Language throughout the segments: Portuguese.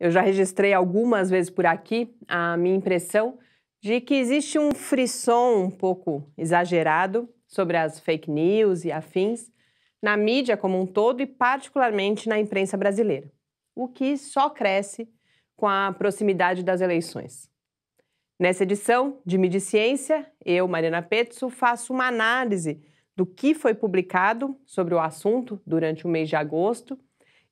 Eu já registrei algumas vezes por aqui a minha impressão de que existe um frisson um pouco exagerado sobre as fake news e afins na mídia como um todo e particularmente na imprensa brasileira, o que só cresce com a proximidade das eleições. Nessa edição de Midi Ciência, eu, Mariana Petzo, faço uma análise do que foi publicado sobre o assunto durante o mês de agosto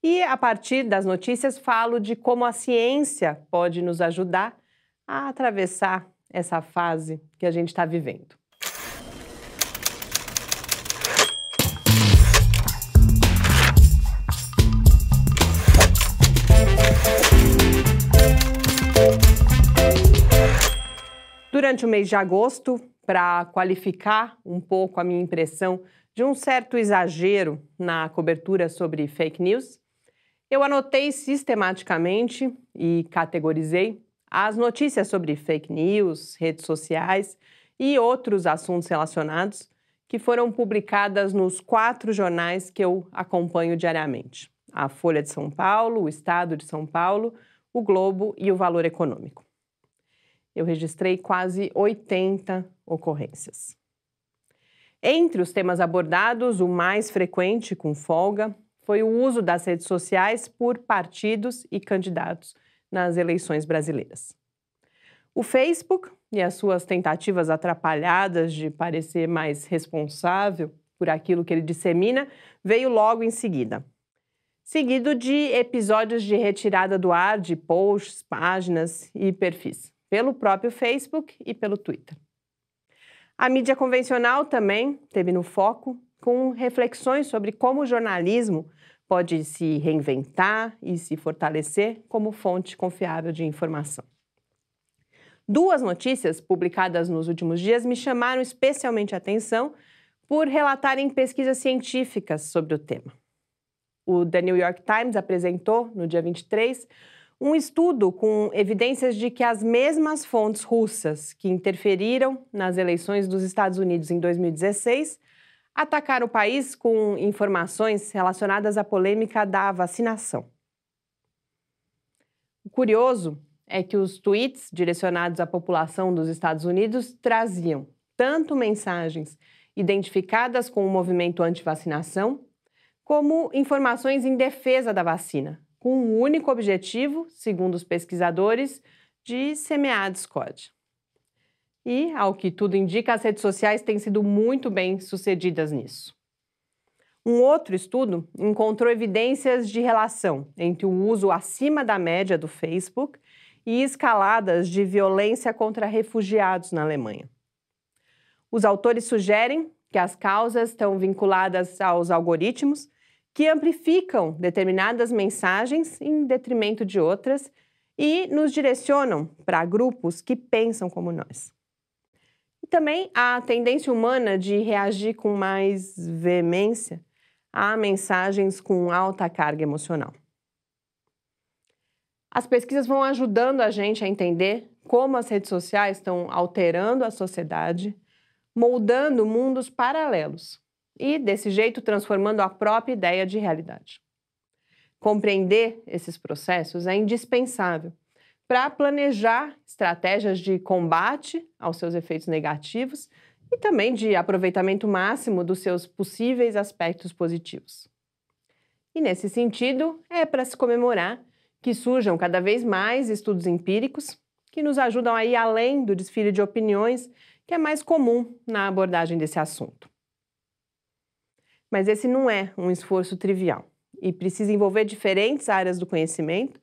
e a partir das notícias, falo de como a ciência pode nos ajudar a atravessar essa fase que a gente está vivendo. Durante o mês de agosto, para qualificar um pouco a minha impressão de um certo exagero na cobertura sobre fake news, eu anotei sistematicamente e categorizei as notícias sobre fake news, redes sociais e outros assuntos relacionados que foram publicadas nos quatro jornais que eu acompanho diariamente: a Folha de São Paulo, o Estado de São Paulo, o Globo e o Valor Econômico. Eu registrei quase 80 ocorrências. Entre os temas abordados, o mais frequente, com folga, foi o uso das redes sociais por partidos e candidatos nas eleições brasileiras. O Facebook e as suas tentativas atrapalhadas de parecer mais responsável por aquilo que ele dissemina veio logo em seguida. Seguido de episódios de retirada do ar de posts, páginas e perfis, pelo próprio Facebook e pelo Twitter. A mídia convencional também teve no foco com reflexões sobre como o jornalismo pode se reinventar e se fortalecer como fonte confiável de informação. Duas notícias publicadas nos últimos dias me chamaram especialmente a atenção por relatarem pesquisas científicas sobre o tema. O The New York Times apresentou, no dia 23, um estudo com evidências de que as mesmas fontes russas que interferiram nas eleições dos Estados Unidos em 2016 atacar o país com informações relacionadas à polêmica da vacinação. O curioso é que os tweets direcionados à população dos Estados Unidos traziam tanto mensagens identificadas com o movimento anti-vacinação, como informações em defesa da vacina, com o um único objetivo, segundo os pesquisadores, de semear a discórdia. E, ao que tudo indica, as redes sociais têm sido muito bem sucedidas nisso. Um outro estudo encontrou evidências de relação entre o uso acima da média do Facebook e escaladas de violência contra refugiados na Alemanha. Os autores sugerem que as causas estão vinculadas aos algoritmos que amplificam determinadas mensagens em detrimento de outras e nos direcionam para grupos que pensam como nós. E também a tendência humana de reagir com mais veemência a mensagens com alta carga emocional. As pesquisas vão ajudando a gente a entender como as redes sociais estão alterando a sociedade, moldando mundos paralelos e, desse jeito, transformando a própria ideia de realidade. Compreender esses processos é indispensável para planejar estratégias de combate aos seus efeitos negativos e também de aproveitamento máximo dos seus possíveis aspectos positivos. E nesse sentido, é para se comemorar que surjam cada vez mais estudos empíricos que nos ajudam a ir além do desfile de opiniões que é mais comum na abordagem desse assunto. Mas esse não é um esforço trivial e precisa envolver diferentes áreas do conhecimento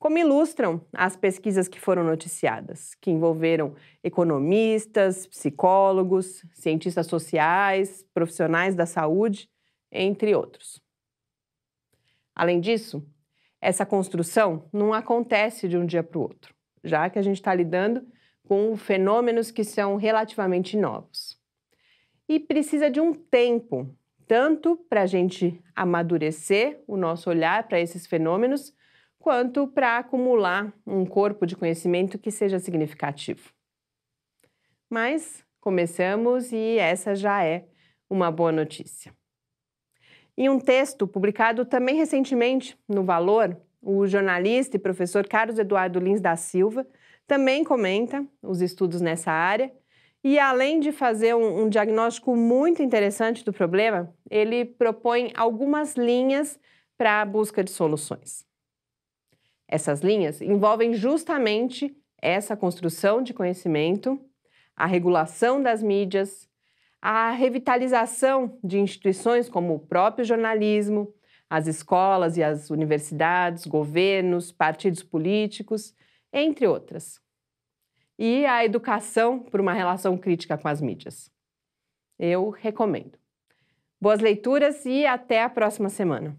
como ilustram as pesquisas que foram noticiadas, que envolveram economistas, psicólogos, cientistas sociais, profissionais da saúde, entre outros. Além disso, essa construção não acontece de um dia para o outro, já que a gente está lidando com fenômenos que são relativamente novos. E precisa de um tempo, tanto para a gente amadurecer o nosso olhar para esses fenômenos, quanto para acumular um corpo de conhecimento que seja significativo. Mas começamos e essa já é uma boa notícia. Em um texto publicado também recentemente no Valor, o jornalista e professor Carlos Eduardo Lins da Silva também comenta os estudos nessa área e, além de fazer um, um diagnóstico muito interessante do problema, ele propõe algumas linhas para a busca de soluções essas linhas envolvem justamente essa construção de conhecimento, a regulação das mídias, a revitalização de instituições como o próprio jornalismo, as escolas e as universidades, governos, partidos políticos, entre outras. E a educação por uma relação crítica com as mídias. Eu recomendo. Boas leituras e até a próxima semana.